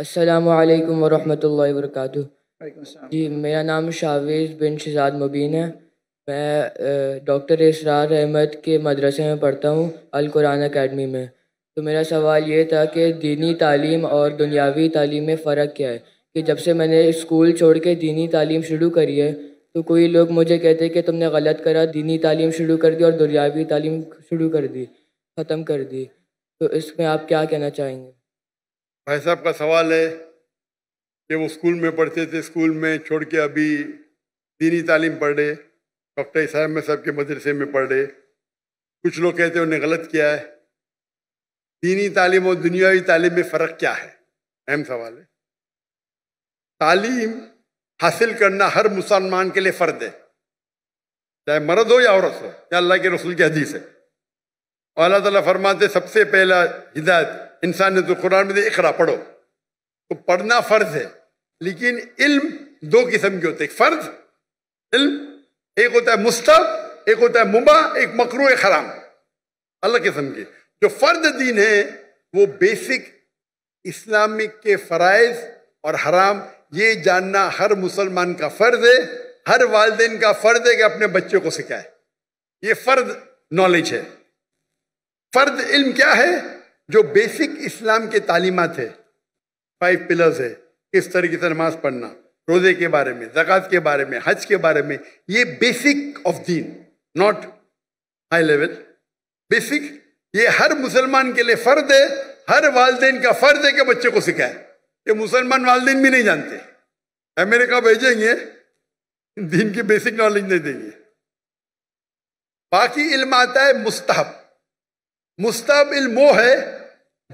असलकम वरहमल वर्क जी मेरा नाम शावेज़ बिन शहजाद मुबीन है मैं डॉक्टर इसरार अहमद के मदरसे में पढ़ता हूँ अलकुरान अकेडमी में तो मेरा सवाल ये था कि दीनी तालीम और दुनियावी तालीम में फ़र्क क्या है कि जब से मैंने स्कूल छोड़ के दीनी तालीम शुरू करी है तो कोई लोग मुझे कहते हैं कि तुमने गलत करा दीनी तालीम शुरू कर दी और दुनियावी तालीम शुरू कर दी ख़त्म कर दी तो इसमें आप क्या कहना चाहेंगे भाई साहब का सवाल है कि वो स्कूल में पढ़ते थे स्कूल में छोड़ के अभी दीनी तालीम पढ़ रहे डॉक्टर साहब में साहब के मदरसे में पढ़ रहे कुछ लोग कहते हैं उन्हें गलत किया है दीनी तालीम और दुनियावी तालीम में फ़र्क क्या है अहम सवाल है तालीम हासिल करना हर मुसलमान के लिए फ़र्द है चाहे मर्द हो या औरत हो या अल्लाह के रसूल की हदीस है और अल्लाह ताला फरमाते सबसे पहला हिदायत इंसान ने तो कुरान में तो इकरा पढ़ो तो पढ़ना फर्ज है लेकिन इल्म दो किस्म के होते हैं फर्ज इल्म एक होता है मुस्तब एक होता है मुबा एक मकर हराम अलग किस्म के जो फर्ज दीन है वो बेसिक इस्लामिक के फ़राइज और हराम ये जानना हर मुसलमान का फ़र्ज है हर वालदेन का फ़र्ज है कि अपने बच्चों को सिखाए ये फ़र्ज नॉलेज है फर्द इल्म क्या है जो बेसिक इस्लाम के तालीमत है फाइव पिलर्स है किस तरीके से नमाज पढ़ना रोजे के बारे में जक़ात के बारे में हज के बारे में ये बेसिक ऑफ दीन नॉट हाई लेवल बेसिक ये हर मुसलमान के लिए फ़र्द है हर वालदेन का फ़र्ज है कि बच्चे को सिखाए ये मुसलमान वालदेन भी नहीं जानते अमेरिका भेजेंगे दीन की बेसिक नॉलेज नहीं देंगे बाकी इल्म आता है मुस्तहब मुस्तहब इल्म वो है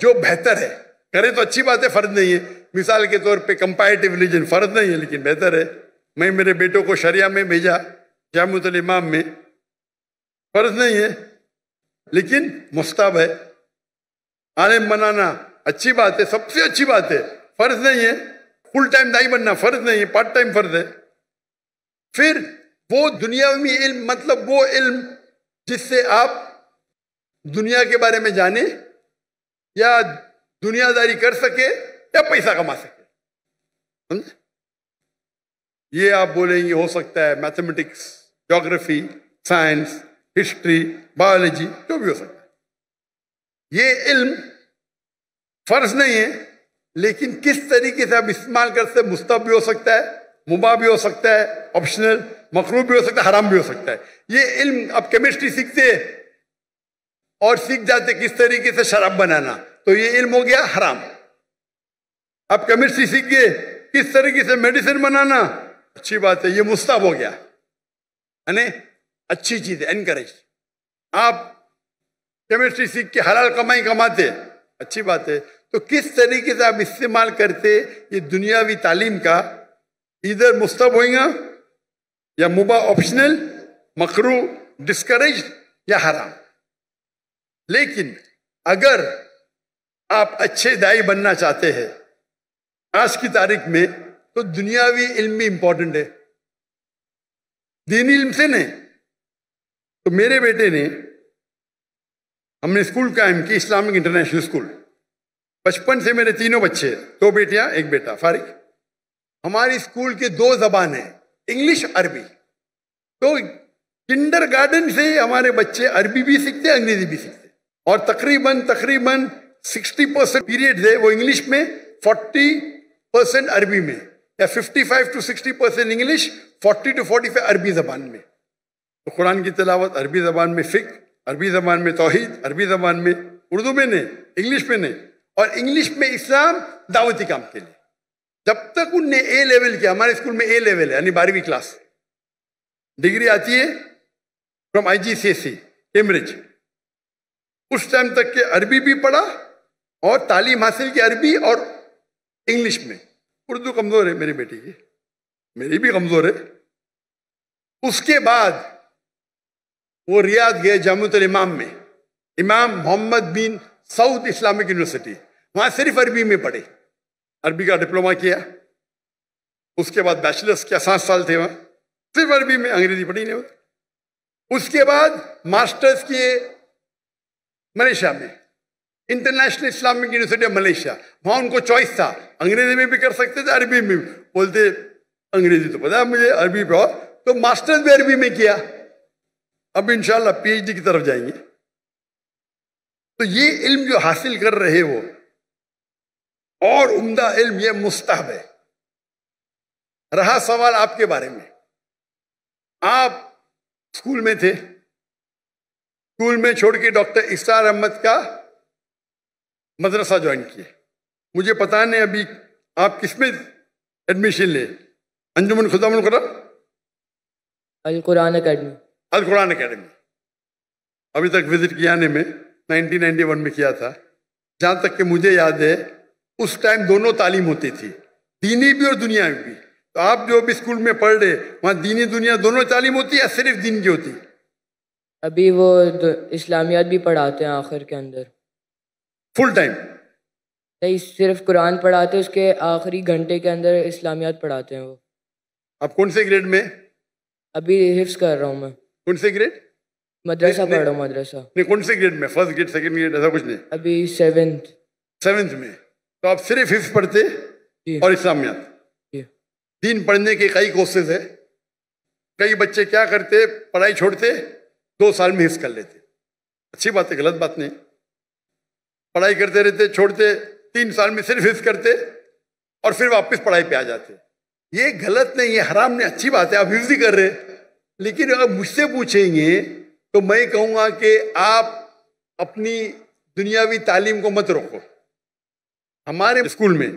जो बेहतर है करें तो अच्छी बात है फर्ज नहीं है मिसाल के तौर पे कंपेरेटिव रिलीजन फर्ज नहीं है लेकिन बेहतर है मैं मेरे बेटों को शरिया में भेजा जामुतल इमाम में फर्ज नहीं है लेकिन मुस्ताब है आलिम बनाना अच्छी बात है सबसे अच्छी बात है फर्ज नहीं है फुल टाइम दाई बनना फर्ज नहीं है पार्ट टाइम फर्ज है फिर वो दुनियावी इल्म मतलब वो इल्म जिससे आप दुनिया के बारे में जाने या दुनियादारी कर सके या पैसा कमा सके समझे ये आप बोलेंगे हो सकता है mathematics geography science history biology जो भी हो सकता है ये इल्म फर्ज नहीं है लेकिन किस तरीके से आप इस्तेमाल कर सकते मुस्तब भी हो सकता है मुबा भी हो सकता है ऑप्शनल मकरूब भी हो सकता है हराम भी हो सकता है ये इल्म आप केमिस्ट्री सीखते हैं और सीख जाते किस तरीके से शराब बनाना तो ये इल्म हो गया हराम अब केमिस्ट्री सीख गए किस तरीके से मेडिसिन बनाना अच्छी बात है ये मुस्ताब हो गया यानी अच्छी चीज है एनकरेज आप केमिस्ट्री सीख के हलाल कमाई कमाते अच्छी बात है तो किस तरीके से आप इस्तेमाल करते ये दुनियावी तालीम का इधर मुस्तब होएगा या मुबा ऑप्शनल मकरू डिस्करेज या हराम लेकिन अगर आप अच्छे दाई बनना चाहते हैं आज की तारीख में तो दुनियावी इल्म भी इंपॉर्टेंट है दीन इल्म से नहीं तो मेरे बेटे ने हमने स्कूल कायम की इस्लामिक इंटरनेशनल स्कूल बचपन से मेरे तीनों बच्चे दो बेटियां एक बेटा फारिक हमारी स्कूल के दो जबान है इंग्लिश अरबी तो किंडर गार्डन से हमारे बच्चे अरबी भी सीखते अंग्रेजी भी सीखते और तकरीबन तकरीबन 60 परसेंट पीरियड है वो इंग्लिश में 40 परसेंट अरबी में या 55 टू 60 परसेंट इंग्लिश 40 टू 45 अरबी ज़बान में तो कुरान की तलावत अरबी ज़बान में फ़िक अरबी ज़बान में तोहिद अरबी ज़बान में उर्दू में नहीं इंग्लिश में नहीं और इंग्लिश में इस्लाम दावती काम के लिए जब तक उनने ए लेवल किया हमारे स्कूल में ए लेवल है यानी बारहवीं क्लास डिग्री आती है from I G C S C Cambridge उस टाइम तक के अरबी भी पढ़ा और तालीम हासिल की अरबी और इंग्लिश में उर्दू कमज़ोर है मेरी बेटी की मेरी भी कमज़ोर है उसके बाद वो रियाद गए जामत इमाम में Imam Mohammad bin Saud Islamic University वहाँ सिर्फ अरबी में पढ़े अरबी का डिप्लोमा किया उसके बाद बैचलर्स किया सात साल थे वहाँ सिर्फ अरबी में अंग्रेजी पढ़ी नहीं उसके बाद मास्टर्स किए मलेशिया में International Islamic University of Malaysia वहां उनको चॉइस था अंग्रेजी में भी कर सकते थे अरबी में बोलते अंग्रेजी तो पता है मुझे अरबी पे तो मास्टर्स भी अरबी में किया अब इनशाला पीएचडी की तरफ जाएंगे तो ये इल्म जो हासिल कर रहे हो और उम्दा इल्म ये मुस्ताब है रहा सवाल आपके बारे में आप स्कूल में थे स्कूल में छोड़ के डॉक्टर इसार अहमद का मदरसा ज्वाइन किया मुझे पता नहीं अभी आप किस में एडमिशन ले अंजुमन खुदाम अल कुरान अकेडमी अल कुरान अकेडमी अभी तक विजिट किया ने में 1991 में किया था जहाँ तक कि मुझे याद है उस टाइम दोनों तालीम होती थी दीनी भी और दुनिया भी तो आप जो भी स्कूल में पढ़ रहे वहाँ दीनी दुनिया दोनों तालीम होती है या सिर्फ दिन की होती है अभी वो इस्लामियात भी पढ़ाते हैं आखिर के अंदर फुल टाइम नहीं सिर्फ कुरान पढ़ाते उसके आखिरी घंटे के अंदर इस्लामियात पढ़ाते हैं वो आप कौन से ग्रेड में अभी हिफ्स कर रहा हूँ मैं कौन से ग्रेड मदरसा पढ़ रहा हूँ मदरसा नहीं कौन से ग्रेड में फर्स्ट ग्रेड सेकंड ग्रेड ऐसा कुछ नहीं अभी सेवेंथ सेवेंथ में तो आप सिर्फ हिफ्स पढ़ते और इस्लामियात दीन पढ़ने के कई कोर्सेज है कई बच्चे क्या करते पढ़ाई छोड़ते दो साल में हिस्स कर लेते अच्छी बात है गलत बात नहीं पढ़ाई करते रहते छोड़ते तीन साल में सिर्फ हिस्स करते और फिर वापस पढ़ाई पे आ जाते ये गलत नहीं ये हराम नहीं अच्छी बात है आप हिफ्ज कर रहे लेकिन अगर मुझसे पूछेंगे तो मैं कहूँगा कि आप अपनी दुनियावी तालीम को मत रोको हमारे स्कूल में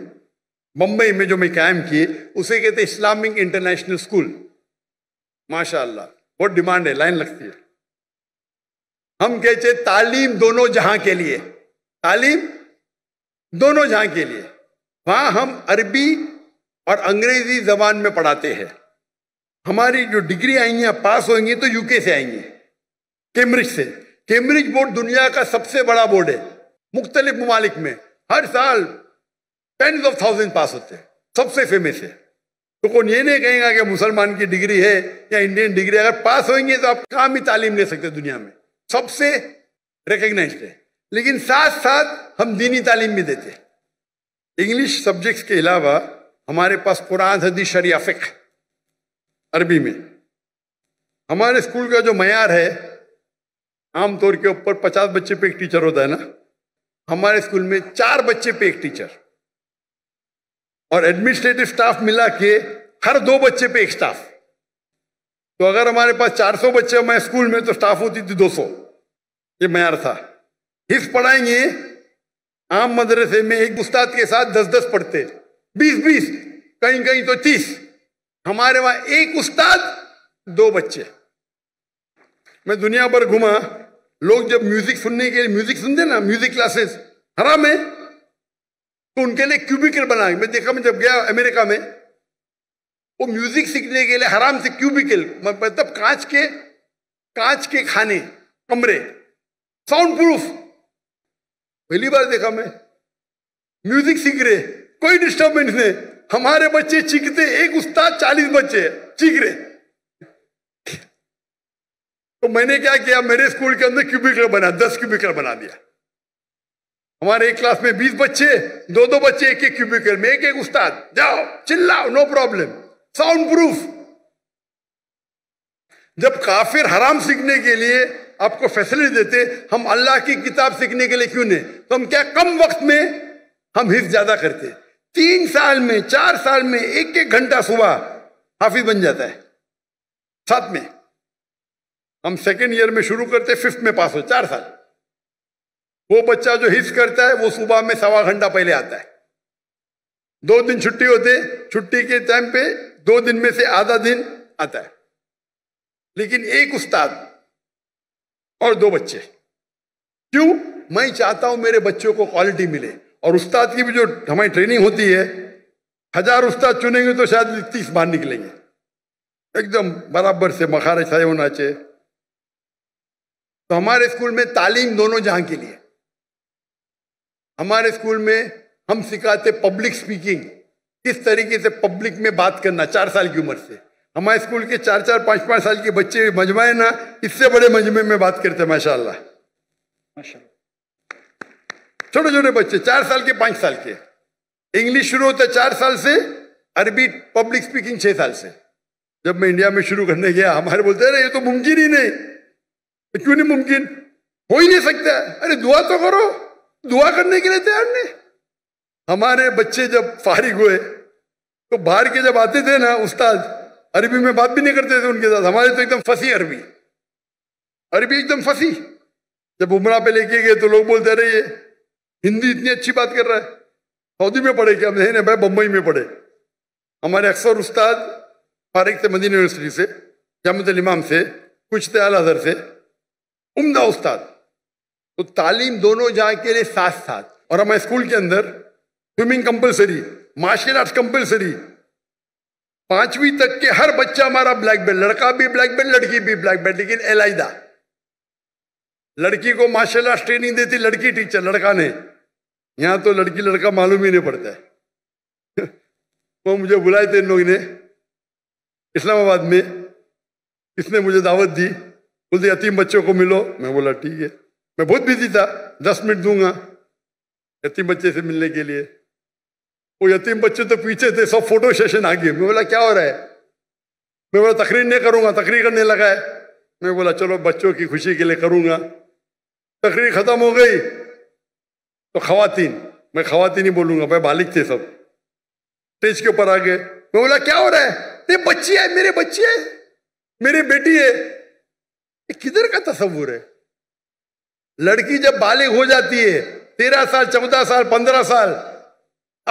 मुंबई में जो मैं कायम किए उसे कहते इस्लामिक इंटरनेशनल स्कूल माशाल्लाह बहुत डिमांड है लाइन लगती है हम कहते तालीम दोनों जहां के लिए तालीम दोनों जहां के लिए वहां हम अरबी और अंग्रेजी जबान में पढ़ाते हैं हमारी जो डिग्री आई हैं पास होंगी तो यूके से आएंगी कैम्ब्रिज से कैम्ब्रिज बोर्ड दुनिया का सबसे बड़ा बोर्ड है मुख्तलिफ ममालिक में हर साल टेन ऑफ थाउजेंड पास होते हैं सबसे फेमस है तो कौन ये नहीं कहेगा कि मुसलमान की डिग्री है या इंडियन डिग्री अगर पास होंगे तो आप काम ही तालीम ले सकते दुनिया में सबसे रिकग्नाइज्ड है लेकिन साथ साथ हम दीनी तालीम भी देते हैं इंग्लिश सब्जेक्ट्स के अलावा हमारे पास कुरान हदी शरिया फ़िक अरबी में हमारे स्कूल का जो मैार है आमतौर के ऊपर पचास बच्चे पे एक टीचर होता है ना हमारे स्कूल में चार बच्चे पे एक टीचर और एडमिनिस्ट्रेटिव स्टाफ मिला के हर दो बच्चे पे एक स्टाफ तो अगर हमारे पास 400 बच्चे मैं स्कूल में तो स्टाफ होती थी 200 ये मैार था हिफ पढ़ाएंगे आम मदरसे में एक उस्ताद के साथ दस दस पढ़ते बीस बीस कहीं कहीं तो तीस हमारे वहां एक उस्ताद दो बच्चे मैं दुनिया भर घुमा लोग जब म्यूजिक सुनने के लिए म्यूजिक सुनते ना म्यूजिक क्लासेस हराम है तो उनके लिए क्यूबिकल बनाए मैं देखा मैं जब गया अमेरिका में वो म्यूजिक सीखने के लिए हराम से क्यूबिकल मतलब कांच के कांच के खाने कमरे साउंड प्रूफ पहली बार देखा मैं म्यूजिक सीख रहे कोई डिस्टर्बेंस नहीं हमारे बच्चे चीखते एक उस्ताद चालीस बच्चे चीख रहे तो मैंने क्या किया मेरे स्कूल के अंदर क्यूबिकल बना दस क्यूबिकल बना दिया हमारे एक क्लास में बीस बच्चे दो दो बच्चे एक एक क्यूबिकल में एक एक उस्ताद जाओ चिल्लाओ नो प्रॉब्लम साउंड प्रूफ जब काफिर हराम सीखने के लिए आपको फैसिलिटी देते हम अल्लाह की किताब सीखने के लिए क्यों नहीं तो हम क्या कम वक्त में हम हिस्स ज्यादा करते तीन साल में चार साल में एक एक घंटा सुबह हाफिज बन जाता है साथ में हम सेकेंड ईयर में शुरू करते फिफ्थ में पास हो चार साल वो बच्चा जो हिस्स करता है वो सुबह में सवा घंटा पहले आता है दो दिन छुट्टी होते छुट्टी के टाइम पे दो दिन में से आधा दिन आता है लेकिन एक उस्ताद और दो बच्चे क्यों मैं चाहता हूं मेरे बच्चों को क्वालिटी मिले और उस्ताद की भी जो हमारी ट्रेनिंग होती है हजार उस्ताद चुनेंगे तो शायद तीस बार निकलेंगे एकदम बराबर से मखार छाए होना चाहिए तो हमारे स्कूल में तालीम दोनों जहां के लिए हमारे स्कूल में हम सिखाते पब्लिक स्पीकिंग किस तरीके से पब्लिक में बात करना चार साल की उम्र से हमारे स्कूल के चार चार पांच पांच साल के बच्चे मजमाए ना इससे बड़े मजमे में बात करते हैं माशाला छोटे छोटे बच्चे चार साल के पांच साल के इंग्लिश शुरू होता है चार साल से अरबी पब्लिक स्पीकिंग छह साल से जब मैं इंडिया में शुरू करने गया हमारे बोलते अरे ये तो मुमकिन ही नहीं क्यों नहीं मुमकिन हो ही नहीं सकता अरे दुआ तो करो दुआ करने के लिए तैयार नहीं हमारे बच्चे जब फारिग हुए तो बाहर के जब आते थे ना उस्ताद अरबी में बात भी नहीं करते थे उनके साथ हमारे तो एकदम फंसी अरबी अरबी एकदम फंसी जब उमरा पे लेके गए तो लोग बोलते रहे ये हिंदी इतनी अच्छी बात कर रहा है सऊदी में पढ़े क्या नहीं भाई बम्बई में पढ़े हमारे अक्सर उस्ताद फारिग थे मदीन यूनिवर्सिटी से जामत इमाम से कुछ थे अजहर से उमदा उस्ताद तो तालीम दोनों जहाँ के लिए साथ साथ और हमारे स्कूल के अंदर swimming compulsory martial arts compulsory पांचवी तक के हर बच्चा हमारा ब्लैक बेल्ट लड़का भी ब्लैक बेल्ट लड़की भी ब्लैक बेल्ट लेकिन एलाइदा लड़की को मार्शल आर्ट्स ट्रेनिंग देती लड़की टीचर लड़का ने यहां तो लड़की लड़का मालूम ही नहीं पड़ता है वो तो मुझे बुलाए थे इन लोग ने इस्लामाबाद में इसने मुझे दावत दी बोलते यतीम बच्चों को मिलो मैं बोला ठीक है मैं बहुत बिजी था दस मिनट दूंगा यतीम बच्चे से मिलने के लिए वो यतीम बच्चे तो पीछे थे सब फोटो सेशन आ गए मैं बोला क्या हो रहा है मैं बोला तकरीर नहीं करूँगा तकरीर करने लगा है मैं बोला चलो बच्चों की खुशी के लिए करूँगा तकरीर ख़त्म हो गई तो खातन मैं खातन ही बोलूंगा भाई बालिक थे सब स्टेज के ऊपर आ गए मैं बोला क्या हो रहा है ये बच्ची है मेरे बच्ची है मेरी बेटी है ये किधर का तस्वूर है लड़की जब बालिग हो जाती है तेरह साल चौदह साल पंद्रह साल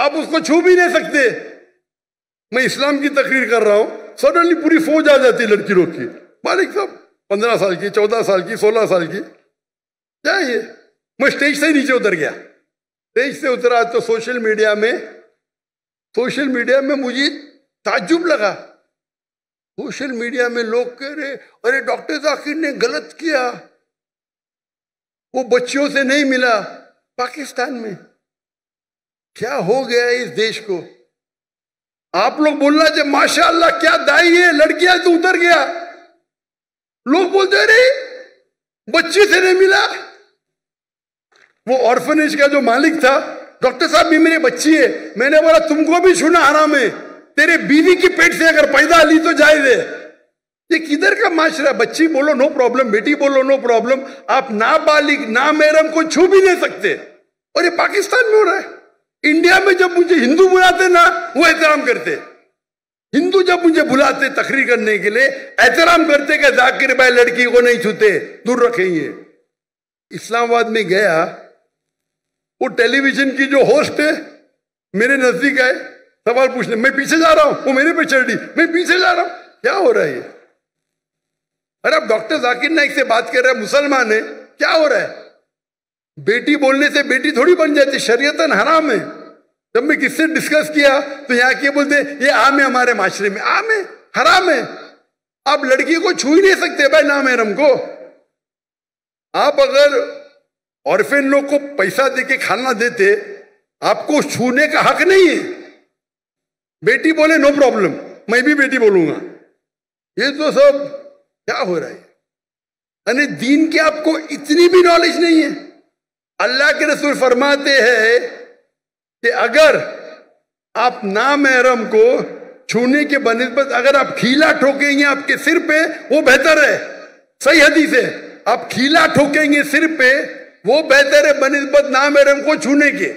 आप उसको छू भी नहीं सकते मैं इस्लाम की तकरीर कर रहा हूं सडनली पूरी फौज आ जाती है लड़की रोक की मालिक साहब पंद्रह साल की चौदह साल की सोलह साल की क्या ये मैं स्टेज से नीचे उतर गया स्टेज से उतरा तो सोशल मीडिया में सोशल मीडिया में मुझे ताजुब लगा सोशल मीडिया में लोग कह रहे अरे डॉक्टर जाकिर ने गलत किया वो बच्चियों से नहीं मिला पाकिस्तान में क्या हो गया है इस देश को आप लोग बोल रहे जब माशाल्लाह क्या दाई है लड़कियां तो उतर गया लोग बोलते रहे बच्चे से नहीं मिला वो ऑर्फनेज का जो मालिक था डॉक्टर साहब भी मेरी बच्ची है मैंने बोला तुमको भी सुना आराम है तेरे बीवी की पेट से अगर पैदा ली तो जाए दे ये किधर का माशरा बच्ची बोलो नो प्रॉब्लम बेटी बोलो नो प्रॉब्लम आप ना बालिक ना मेरम को छू भी नहीं सकते और ये पाकिस्तान में हो रहा है इंडिया में जब मुझे हिंदू बुलाते ना वो एहतराम करते हिंदू जब मुझे बुलाते तकरीर करने के लिए एहतराम करते कि जाकिर भाई लड़की को नहीं छूते दूर रखेंगे इस्लामाबाद में गया वो टेलीविजन की जो होस्ट है मेरे नजदीक आए सवाल पूछने मैं पीछे जा रहा हूं वो मेरे पे चढ़ रही मैं पीछे जा रहा हूं क्या हो रहा है ये अरे आप डॉक्टर जाकिर नाइक से बात कर रहे हैं मुसलमान है क्या हो रहा है बेटी बोलने से बेटी थोड़ी बन जाती शरीयतन हराम है जब मैं किससे डिस्कस किया तो यहाँ के बोलते ये आम है हमारे माशरे में आम है हराम है आप लड़की को छू ही नहीं सकते भाई ना मैडम को आप अगर ऑर्फेन लोग को पैसा देके खाना देते आपको छूने का हक नहीं है बेटी बोले नो प्रॉब्लम मैं भी बेटी बोलूंगा ये तो सब क्या हो रहा है अरे दीन की आपको इतनी भी नॉलेज नहीं है अल्लाह के रसूल फरमाते हैं कि अगर आप नामहरम को छूने के बनस्बत अगर आप खीला ठोकेंगे आपके सिर पे वो बेहतर है सही हदीस है आप खीला ठोकेंगे सिर पे वो बेहतर है बनस्बत नामहरम को छूने के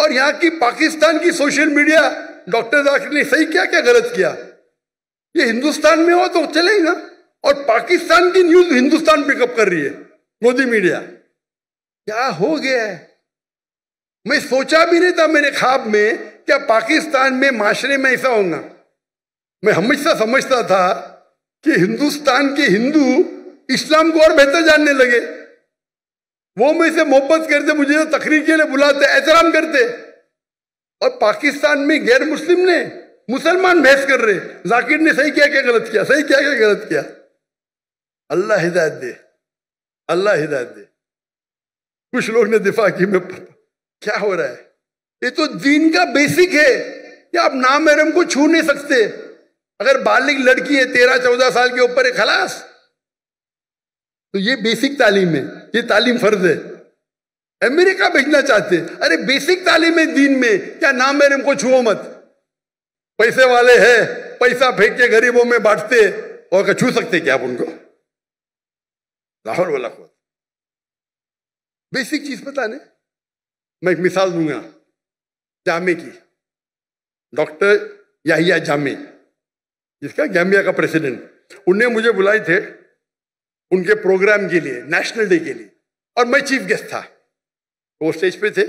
और यहाँ की पाकिस्तान की सोशल मीडिया डॉक्टर जाकिर ने सही क्या क्या गलत किया ये हिंदुस्तान में हो तो चलेगा और पाकिस्तान की न्यूज हिंदुस्तान पिकअप कर रही है मोदी मीडिया क्या हो गया है मैं सोचा भी नहीं था मैंने ख्वाब में क्या पाकिस्तान में माशरे में ऐसा होगा मैं हमेशा समझता था कि हिंदुस्तान के हिंदू इस्लाम को और बेहतर जानने लगे वो मैं से मोहब्बत करते मुझे तो तकरीर के लिए बुलाते एहतराम करते और पाकिस्तान में गैर मुस्लिम ने मुसलमान बहस कर रहे जाकिर ने सही क्या क्या गलत किया सही क्या क्या गलत किया अल्लाह हिदायत दे अल्लाह हिदायत दे कुछ लोग ने दिफा की मैं क्या हो रहा है ये तो दीन का बेसिक है कि आप नाम महरम को छू नहीं सकते अगर बालिक लड़की है तेरह चौदह साल के ऊपर है खलास तो ये बेसिक तालीम है ये तालीम फर्ज है अमेरिका भेजना चाहते अरे बेसिक तालीम है दीन में क्या नाम मेरम को छुओ मत पैसे वाले है पैसा फेंक के गरीबों में बांटते और छू सकते क्या आप उनको लाहौर वाला खुद बेसिक चीज पता नहीं मैं एक मिसाल दूंगा जामे की डॉक्टर याहिया जामे जिसका गैम्बिया का प्रेसिडेंट उन्हें मुझे बुलाए थे उनके प्रोग्राम के लिए नेशनल डे के लिए और मैं चीफ गेस्ट था तो वो स्टेज पे थे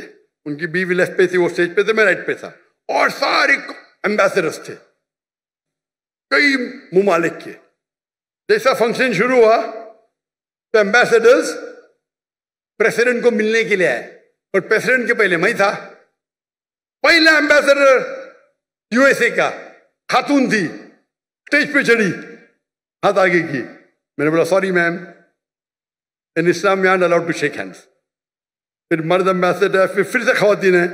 उनकी बीवी लेफ्ट पे थी वो स्टेज पे थे मैं राइट पे था और सारे एम्बेसडर्स थे कई ममालिक के जैसा फंक्शन शुरू हुआ तो एम्बेसडर्स प्रेसिडेंट को मिलने के लिए आए और प्रेसिडेंट के पहले मैं था पहला एम्बेसडर यूएसए का खातून थी स्टेज पे चढ़ी हाथ आगे की मैंने बोला सॉरी मैम इन इस्लाम में अलाउड टू शेक हैंड्स फिर मर्द एम्बेसडर फिर फिर से खातन है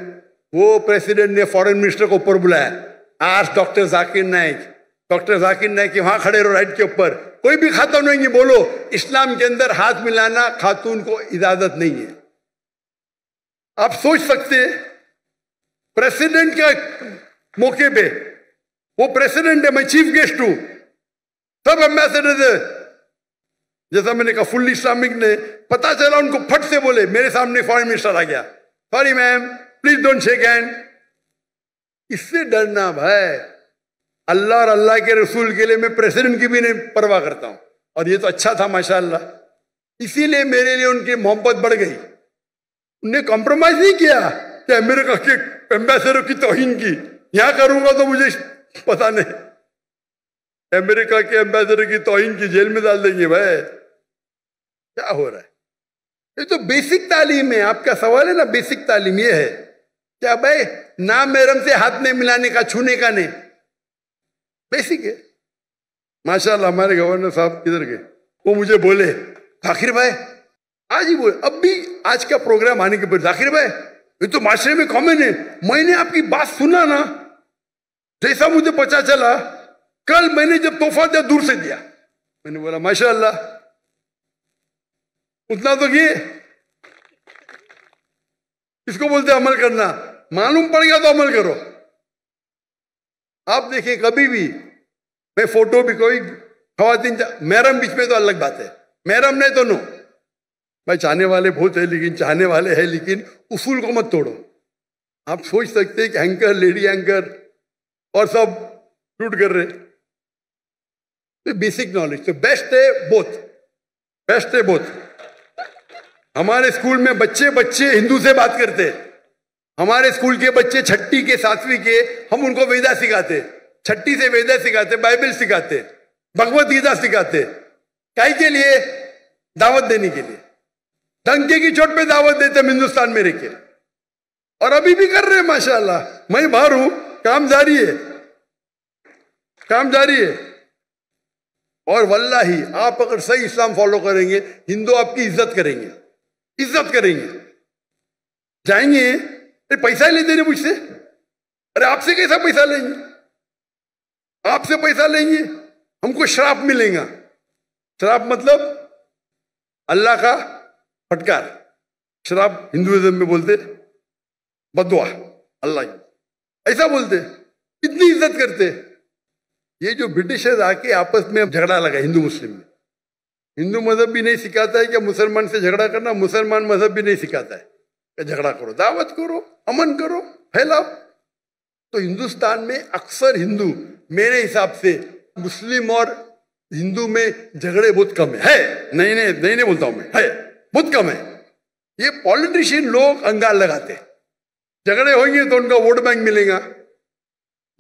वो प्रेसिडेंट ने फॉरेन मिनिस्टर को ऊपर बुलाया आज डॉक्टर जाकिर नाइक डॉक्टर जाकिर ने के वहां खड़े रहो राइट के ऊपर कोई भी खातून है बोलो इस्लाम के अंदर हाथ मिलाना खातून को इजाजत नहीं है आप सोच सकते हैं प्रेसिडेंट के मौके पे वो प्रेसिडेंट है मैं चीफ गेस्ट हूं सब एम्बेसडर है जैसा मैंने कहा फुल इस्लामिक ने पता चला उनको फट से बोले मेरे सामने फॉरन मिनिस्टर आ गया sorry ma'am please don't shake hand इससे डरना भाई अल्लाह और अल्लाह के रसूल के लिए मैं प्रेसिडेंट की भी नहीं परवाह करता हूँ और ये तो अच्छा था माशाल्लाह इसीलिए मेरे लिए उनकी मोहब्बत बढ़ गई उनने कॉम्प्रोमाइज नहीं किया कि अमेरिका के एम्बेसडर की तोहिन की यहाँ करूंगा तो मुझे पता नहीं अमेरिका के एम्बेसडर की तोहिन की जेल में डाल देंगे भाई क्या हो रहा है ये तो बेसिक तालीम है आपका सवाल है ना बेसिक तालीम ये है क्या भाई ना मेरम से हाथ नहीं मिलाने का छूने का नहीं बेसिक है माशाल्लाह हमारे गवर्नर साहब किधर गए वो मुझे बोले जाकिर भाई आज ही बोले अब भी आज का प्रोग्राम आने के बाद जाकिर भाई ये तो माशरे में कॉमन है मैंने आपकी बात सुना ना जैसा मुझे पता चला कल मैंने जब तोहफा दिया दूर से दिया मैंने बोला माशा उतना तो ये इसको बोलते अमल करना मालूम पड़ गया तो अमल करो आप देखिए कभी भी मैं फोटो भी कोई खातन मैरम बीच में तो अलग बात है मैरम नहीं तो नो भाई चाहने वाले बहुत है लेकिन चाहने वाले हैं लेकिन उसूल को मत तोड़ो आप सोच सकते हैं कि एंकर लेडी एंकर और सब शूट कर रहे तो बेसिक नॉलेज तो बेस्ट है बोथ बेस्ट है बोथ हमारे स्कूल में बच्चे बच्चे हिंदू से बात करते हैं हमारे स्कूल के बच्चे छठी के सातवीं के हम उनको वेदा सिखाते छठी से वेदा सिखाते बाइबल सिखाते भगवत गीता सिखाते काई के लिए दावत देने के लिए टंके की चोट पे दावत देते हम हिंदुस्तान में रहकर और अभी भी कर रहे हैं माशाल्लाह मैं बाहर हूं काम जारी है काम जारी है और वल्ला ही आप अगर सही इस्लाम फॉलो करेंगे हिंदू आपकी इज्जत करेंगे इज्जत करेंगे जाएंगे अरे पैसा ही ले रहे मुझसे अरे आपसे कैसा पैसा लेंगे आपसे पैसा लेंगे हमको श्राप मिलेगा श्राप मतलब अल्लाह का फटकार श्राप हिंदुइज्म में बोलते बदवा अल्लाह ऐसा बोलते इतनी इज्जत करते ये जो ब्रिटिशर्स आके आपस में झगड़ा लगा हिंदू मुस्लिम में हिंदू मजहब भी नहीं सिखाता है क्या मुसलमान से झगड़ा करना मुसलमान मजहब भी नहीं सिखाता है झगड़ा करो दावत करो अमन करो फैलाओ तो हिंदुस्तान में अक्सर हिंदू मेरे हिसाब से मुस्लिम और हिंदू में झगड़े बहुत कम है, है। नहीं नहीं नहीं नहीं बोलता हूं मैं है बहुत कम है ये पॉलिटिशियन लोग अंगाल लगाते झगड़े होंगे तो उनका वोट बैंक मिलेगा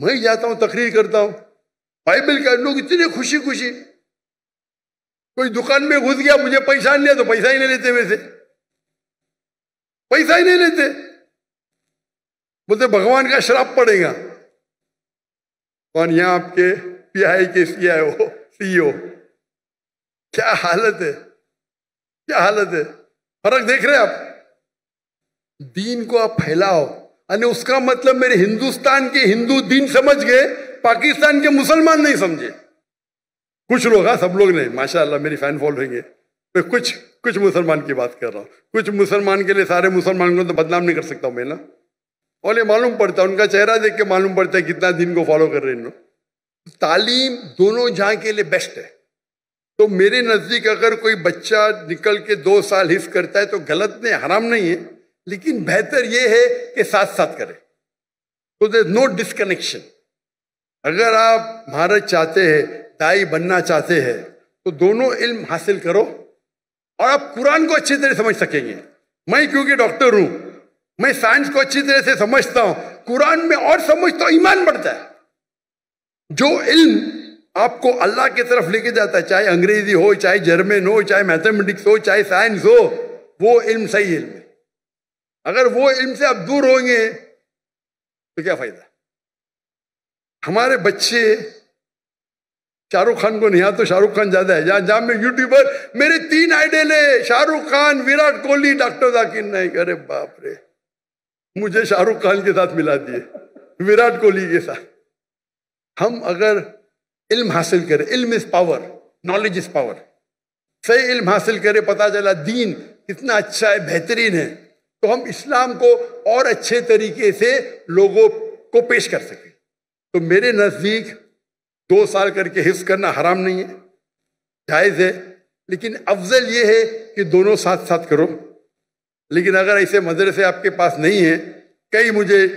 मैं जाता हूं तकरीर करता हूं बाइबल का लोग इतने खुशी खुशी कोई दुकान में घुस गया मुझे पैसा नहीं तो पैसा ही नहीं लेते वैसे पैसा ही नहीं लेते बोलते भगवान का श्राप पड़ेगा कौन यहां आपके पीआई के सीआईओ सीईओ e क्या हालत है क्या हालत है फर्क देख रहे आप दीन को आप फैलाओ अने उसका मतलब मेरे हिंदुस्तान के हिंदू दीन समझ गए पाकिस्तान के मुसलमान नहीं समझे कुछ लोग हाँ सब लोग नहीं माशाल्लाह मेरी फैन फॉलोइंग है तो कुछ कुछ मुसलमान की बात कर रहा हूँ कुछ मुसलमान के लिए सारे मुसलमान को तो बदनाम नहीं कर सकता मैं ना और ये मालूम पड़ता है उनका चेहरा देख के मालूम पड़ता है कितना दिन को फॉलो कर रहे हैं तालीम दोनों जहाँ के लिए बेस्ट है तो मेरे नज़दीक अगर कोई बच्चा निकल के दो साल हिस्स करता है तो गलत नहीं हराम नहीं है लेकिन बेहतर ये है कि साथ साथ करें तो देर नो डिसकनेक्शन अगर आप भारत चाहते हैं दाई बनना चाहते हैं तो दोनों इल्म हासिल करो और आप कुरान को अच्छी तरह समझ सकेंगे मैं क्योंकि डॉक्टर हूं मैं साइंस को अच्छी तरह से समझता हूं कुरान में और समझता हूं ईमान बढ़ता है जो इल्म आपको अल्लाह की तरफ लेके जाता है चाहे अंग्रेजी हो चाहे जर्मन हो चाहे मैथमेटिक्स हो चाहे साइंस हो वो इल्म सही इल्म है अगर वो इल्म से आप दूर होंगे तो क्या फायदा हमारे बच्चे शाहरुख खान को नहीं तो शाहरुख खान ज्यादा है जहां जहां मैं यूट्यूबर मेरे तीन आइडल है शाहरुख खान विराट कोहली डॉक्टर जाकिर नाइक अरे बाप रे मुझे शाहरुख खान के साथ मिला दिए विराट कोहली के साथ हम अगर इल्म हासिल करें इल्म is power knowledge is power सही इल्म हासिल करें पता चला दीन कितना अच्छा है बेहतरीन है तो हम इस्लाम को और अच्छे तरीके से लोगों को पेश कर सकें तो मेरे नज़दीक दो साल करके हिफ्स करना हराम नहीं है जायज़ है लेकिन अफजल ये है कि दोनों साथ साथ करो लेकिन अगर ऐसे मदरसे आपके पास नहीं है कई मुझे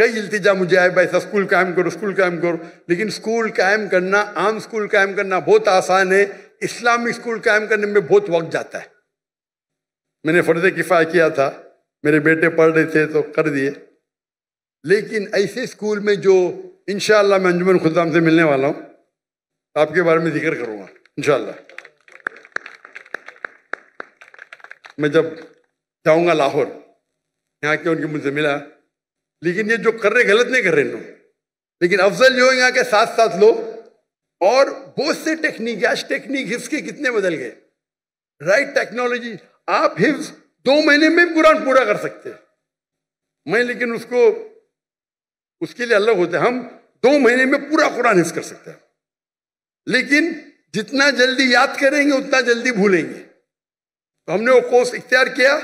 कई इल्तिजा मुझे आए भाई स्कूल कायम करो स्कूल कायम करो लेकिन स्कूल कायम करना आम स्कूल कायम करना बहुत आसान है इस्लामिक स्कूल कायम करने में बहुत वक्त जाता है मैंने फ़र्ज किफ़ा किया था मेरे बेटे पढ़ रहे थे तो कर दिए लेकिन ऐसे स्कूल में जो इन मैं अंजुमन खुदाम से मिलने वाला हूँ आपके बारे में जिक्र करूँगा इन मैं जब जाऊँगा लाहौर यहाँ के उनके मुझसे मिला लेकिन ये जो कर रहे गलत नहीं कर रहे लोग लेकिन अफजल जो यहाँ के साथ साथ लोग और बहुत से टेक्निक आज टेक्निक हिफ्स के कितने बदल गए राइट टेक्नोलॉजी आप हिफ्स दो महीने में कुरान पूरा कर सकते हैं मैं लेकिन उसको उसके लिए अलग होता है हम दो महीने में पूरा कुरान हिस्स कर सकते हैं लेकिन जितना जल्दी याद करेंगे उतना जल्दी भूलेंगे तो हमने वो कोर्स इख्तियार किया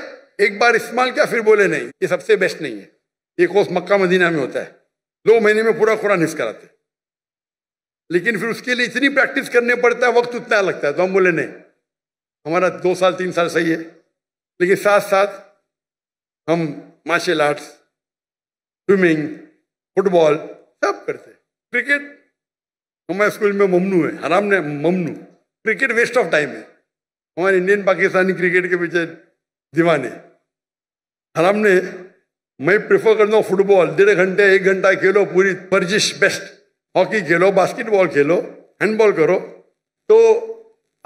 एक बार इस्तेमाल किया फिर बोले नहीं ये सबसे बेस्ट नहीं है ये कोर्स मक्का मदीना में होता है दो महीने में पूरा कुरान हिस्स कराते लेकिन फिर उसके लिए इतनी प्रैक्टिस करने पड़ता है वक्त उतना लगता है तो हम बोले नहीं हमारा दो साल तीन साल सही है लेकिन साथ साथ हम मार्शल आर्ट्स स्विमिंग फुटबॉल सब करते क्रिकेट हमारे स्कूल में ममनू है हराम ने ममनू क्रिकेट वेस्ट ऑफ टाइम है हमारे इंडियन पाकिस्तानी क्रिकेट के पीछे दीवाने हराम ने मैं प्रेफर करता हूँ फुटबॉल डेढ़ घंटे एक घंटा खेलो पूरी वर्जिश बेस्ट हॉकी खेलो बास्केटबॉल खेलो हैंडबॉल करो तो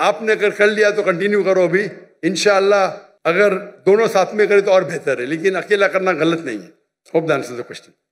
आपने अगर कर लिया तो कंटिन्यू करो अभी इनशाला अगर दोनों साथ में करें तो और बेहतर है लेकिन अकेला करना गलत नहीं है hope the answer the question